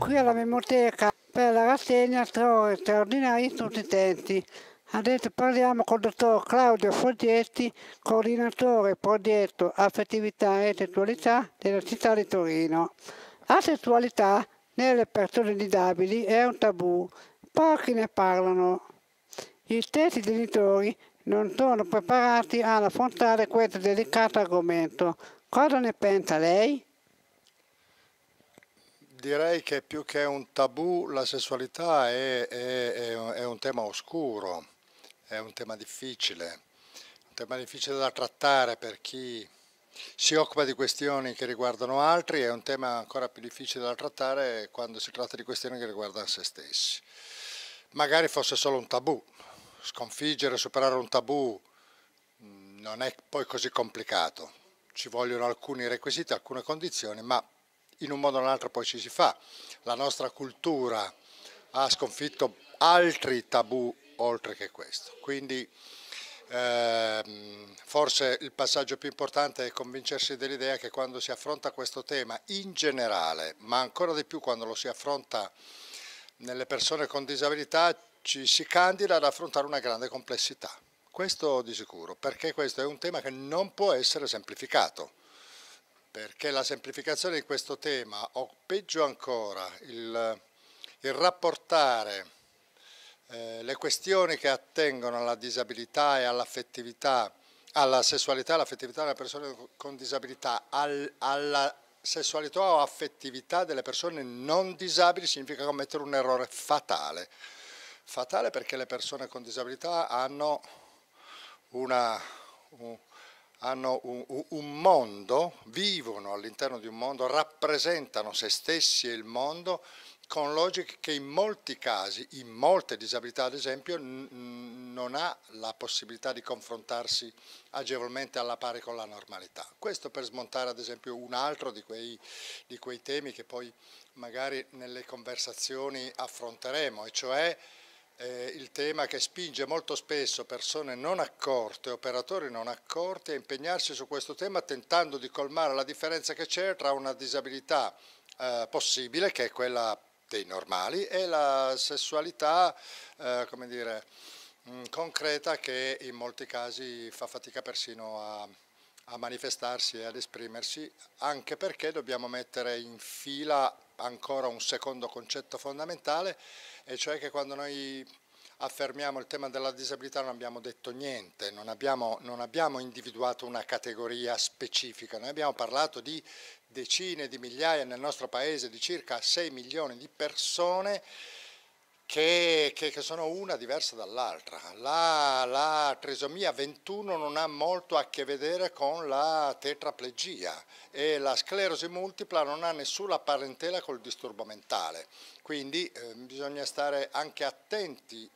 qui alla biblioteca per la rassegna Storie straordinarie insussistenti. Adesso parliamo con il dottor Claudio Foggetti, coordinatore progetto Affettività e Sessualità della città di Torino. La sessualità nelle persone disabili è un tabù, pochi ne parlano. Gli stessi genitori non sono preparati ad affrontare questo delicato argomento. Cosa ne pensa lei? direi che più che un tabù la sessualità è, è, è, un tema oscuro, è un tema difficile, un tema difficile da trattare per chi si occupa di questioni che riguardano altri, è un tema ancora più difficile da trattare quando si tratta di questioni che riguardano se stessi. Magari fosse solo un tabù, sconfiggere, superare un tabù mm, non è poi così complicato, ci vogliono alcuni requisiti, alcune condizioni, ma in un modo o nell'altro poi ci si fa. La nostra cultura ha sconfitto altri tabù oltre che questo. Quindi ehm, forse il passaggio più importante è convincersi dell'idea che quando si affronta questo tema in generale, ma ancora di più quando lo si affronta nelle persone con disabilità, ci si candida ad affrontare una grande complessità. Questo di sicuro, perché questo è un tema che non può essere semplificato perché la semplificazione di questo tema, o peggio ancora, il, il rapportare eh, le questioni che attengono alla disabilità e all'affettività, alla sessualità e all'affettività delle persone con disabilità, al, alla sessualità o affettività delle persone non disabili significa commettere un errore fatale. Fatale perché le persone con disabilità hanno una, hanno un, un mondo, vivono all'interno di un mondo, rappresentano se stessi e il mondo con logiche che in molti casi, in molte disabilità ad esempio, non ha la possibilità di confrontarsi agevolmente alla pari con la normalità. Questo per smontare ad esempio un altro di quei, di quei temi che poi magari nelle conversazioni affronteremo, e cioè eh, il tema che spinge molto spesso persone non accorte, operatori non accorti a impegnarsi su questo tema tentando di colmare la differenza che c'è tra una disabilità eh, possibile, che è quella dei normali, e la sessualità, eh, come dire, mh, mm, concreta che in molti casi fa fatica persino a, a manifestarsi e ad esprimersi, anche perché dobbiamo mettere in fila ancora un secondo concetto fondamentale, e cioè che quando noi affermiamo il tema della disabilità non abbiamo detto niente, non abbiamo, non abbiamo individuato una categoria specifica, noi abbiamo parlato di decine di migliaia nel nostro paese, di circa 6 milioni di persone che, che, che sono una diversa dall'altra. La, la, trisomia 21 non ha molto a che vedere con la tetraplegia e la sclerosi multipla non ha nessuna parentela col disturbo mentale, quindi eh, bisogna stare anche attenti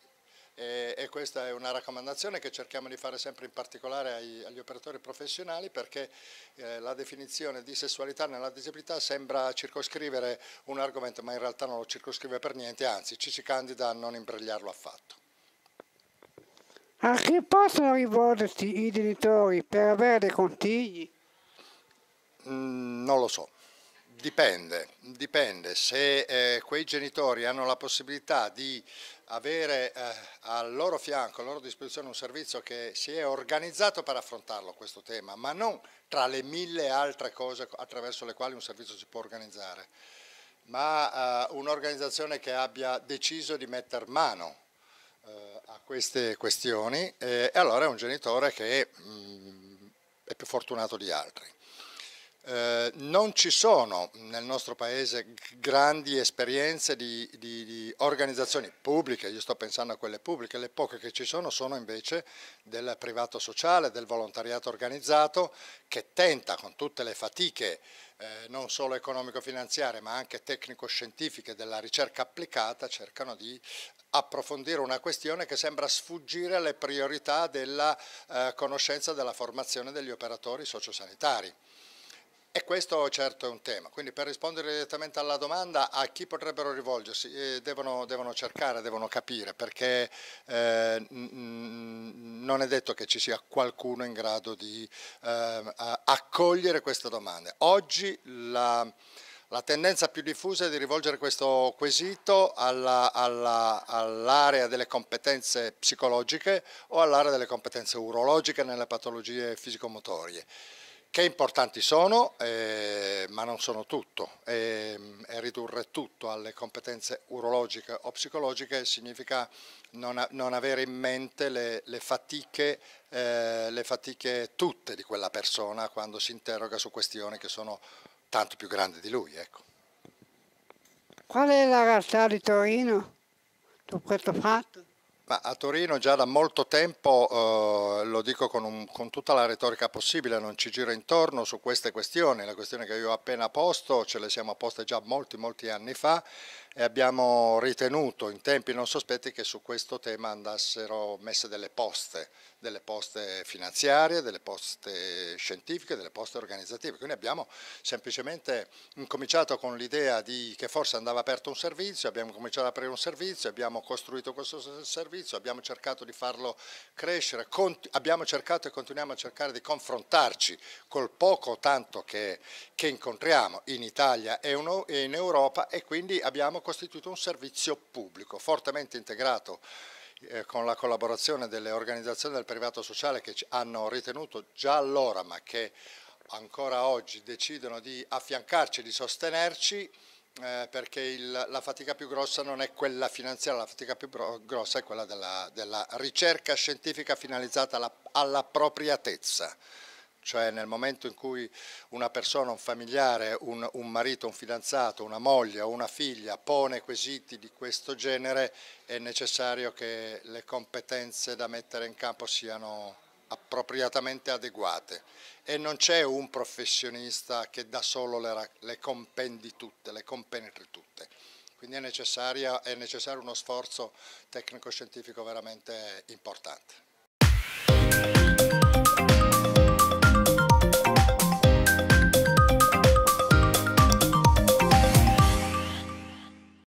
e, questa è una raccomandazione che cerchiamo di fare sempre in particolare agli operatori professionali perché eh, la definizione di sessualità nella disabilità sembra circoscrivere un argomento ma in realtà non lo circoscrive per niente, anzi ci si candida a non imbrigliarlo affatto. A chi possono rivolgersi i genitori per avere dei consigli? Mm, non lo so. Dipende, dipende. Se eh, quei genitori hanno la possibilità di avere eh, al loro fianco, a loro disposizione un servizio che si è organizzato per affrontarlo questo tema, ma non tra le mille altre cose attraverso le quali un servizio si può organizzare, ma eh, un'organizzazione che abbia deciso di mettere mano eh, a queste questioni eh, e allora è un genitore che mh, mm, è più fortunato di altri. Eh, non ci sono nel nostro paese grandi esperienze di, di, di, organizzazioni pubbliche, io sto pensando a quelle pubbliche, le poche che ci sono sono invece del privato sociale, del volontariato organizzato che tenta con tutte le fatiche eh, non solo economico-finanziarie ma anche tecnico-scientifiche della ricerca applicata cercano di approfondire una questione che sembra sfuggire alle priorità della eh, conoscenza della formazione degli operatori sociosanitari. E questo certo è un tema, quindi per rispondere direttamente alla domanda a chi potrebbero rivolgersi eh, devono, devono, cercare, devono capire perché eh, non è detto che ci sia qualcuno in grado di eh, accogliere queste domande. Oggi la, la, tendenza più diffusa è di rivolgere questo quesito all'area alla, all delle competenze psicologiche o all'area delle competenze urologiche nelle patologie fisico-motorie. fisicomotorie che importanti sono, eh, ma non sono tutto. E, eh, e, ridurre tutto alle competenze urologiche o psicologiche significa non, a, non avere in mente le, le, fatiche, eh, le fatiche tutte di quella persona quando si interroga su questioni che sono tanto più grandi di lui. Ecco. Qual è la realtà di Torino su questo fatto? Ma a Torino già da molto tempo, eh, lo dico con, un, con, tutta la retorica possibile, non ci gira intorno su queste questioni, la questione che io ho appena posto ce le siamo poste già molti molti anni fa e abbiamo ritenuto in tempi non sospetti che su questo tema andassero messe delle poste, delle poste finanziarie, delle poste scientifiche, delle poste organizzative. Quindi abbiamo semplicemente incominciato con l'idea di, che forse andava aperto un servizio, abbiamo cominciato ad aprire un servizio, abbiamo costruito questo servizio, abbiamo cercato di farlo crescere, abbiamo cercato e continuiamo a cercare di confrontarci col poco o tanto che, che, incontriamo in Italia e in Europa e quindi abbiamo costituito un servizio pubblico fortemente integrato eh, con la collaborazione delle organizzazioni del privato sociale che hanno ritenuto già allora, ma che ancora oggi decidono di affiancarci, di sostenerci, eh, perché il, la fatica più grossa non è quella finanziaria, la fatica più grossa è quella della, della ricerca scientifica finalizzata alla, all'appropriatezza cioè nel momento in cui una persona, un familiare, un, un, marito, un fidanzato, una moglie o una figlia pone quesiti di questo genere è necessario che le competenze da mettere in campo siano appropriatamente adeguate e non c'è un professionista che da solo le, le compendi tutte, le compenetri tutte. Quindi è, è necessario uno sforzo tecnico-scientifico veramente importante.